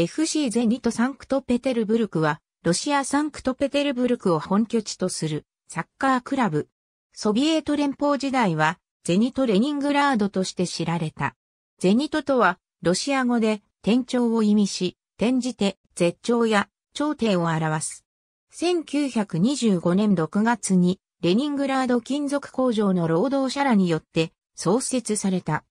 FC ゼニトサンクトペテルブルクは、ロシアサンクトペテルブルクを本拠地とするサッカークラブ。ソビエト連邦時代は、ゼニトレニングラードとして知られた。ゼニトとは、ロシア語で、天頂を意味し、転じて、絶頂や、頂点を表す。1925年6月に、レニングラード金属工場の労働者らによって、創設された。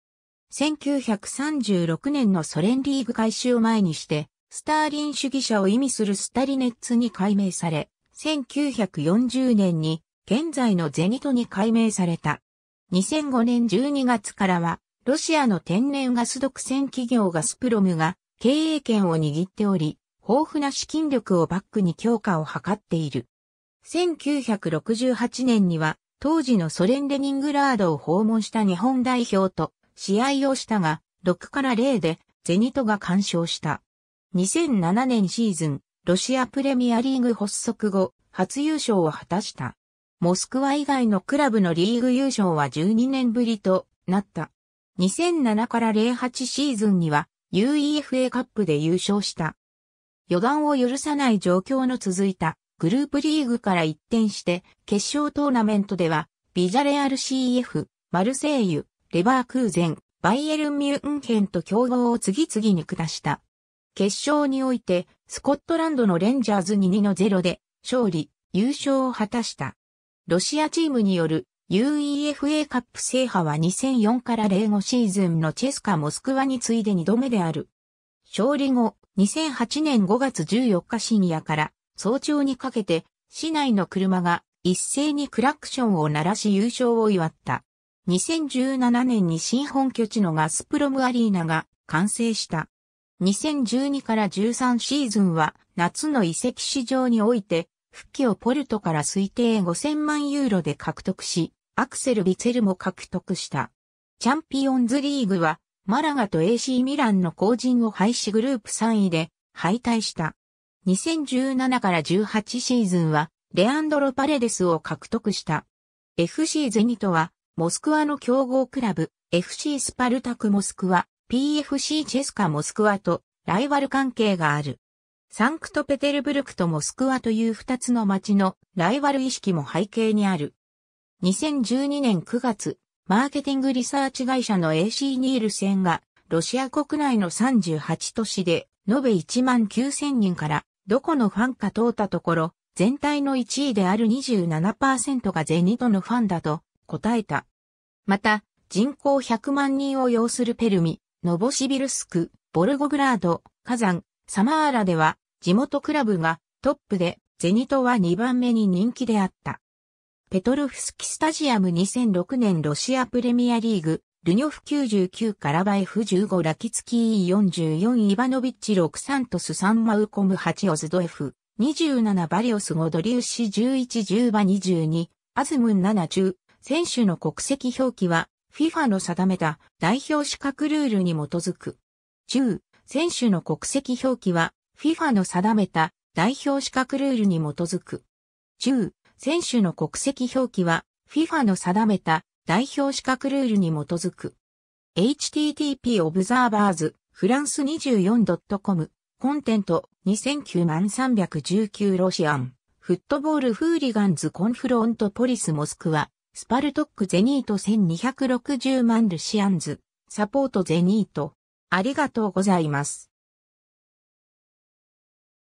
1936年のソ連リーグ開始を前にして、スターリン主義者を意味するスタリネッツに改名され、1940年に現在のゼニトに改名された。2005年12月からは、ロシアの天然ガス独占企業ガスプロムが経営権を握っており、豊富な資金力をバックに強化を図っている。1968年には、当時のソ連レニングラードを訪問した日本代表と試合をしたが、6から0でゼニトが干渉した。2007年シーズン、ロシアプレミアリーグ発足後、初優勝を果たした。モスクワ以外のクラブのリーグ優勝は12年ぶりとなった。2007から08シーズンには UEFA カップで優勝した。予断を許さない状況の続いたグループリーグから一転して決勝トーナメントではビジャレアル CF、マルセイユ、レバー空前、バイエルン・ミュンヘンと競合を次々に下した。決勝において、スコットランドのレンジャーズに2の0で、勝利、優勝を果たした。ロシアチームによる UEFA カップ制覇は2004から05シーズンのチェスカ・モスクワに次いで2度目である。勝利後、2008年5月14日深夜から早朝にかけて、市内の車が一斉にクラクションを鳴らし優勝を祝った。2017年に新本拠地のガスプロムアリーナが完成した。2012から13シーズンは夏の移籍市場において、復帰をポルトから推定5000万ユーロで獲得し、アクセル・ビツェルも獲得した。チャンピオンズリーグは、マラガと AC ミランの後陣を廃止グループ3位で敗退した。2017から18シーズンは、レアンドロ・パレデスを獲得した。FC ゼニトは、モスクワの競合クラブ、FC スパルタクモスクワ、PFC チェスカモスクワとライバル関係がある。サンクトペテルブルクとモスクワという二つの街のライバル意識も背景にある。2012年9月、マーケティングリサーチ会社の AC ニールセンが、ロシア国内の38都市で、延べ1万9000人から、どこのファンか問うたところ、全体の1位である27%がゼニトのファンだと答えた。また、人口100万人を要するペルミ、ノボシビルスク、ボルゴグラード、火山、サマーラでは、地元クラブがトップで、ゼニトは2番目に人気であった。ペトルフスキスタジアム2006年ロシアプレミアリーグ、ルニョフ99カラバエフ15ラキツキー44イバノビッチ6サントス3マウコム8オズドエフ2 7バリオスゴドリウシ1110バ22アズムン7中選手の国籍表記は FIFA の定めた代表資格ルールに基づく。10、選手の国籍表記は FIFA の定めた代表資格ルールに基づく。10、選手の国籍表記は FIFA の定めた代表資格ルールに基づく。http observers フランス 24.com コンテント2 0 9 3 1 9ロシアンフットボールフーリガンズコンフロントポリスモスクワスパルトックゼニート1260万ルシアンズ、サポートゼニート。ありがとうございます。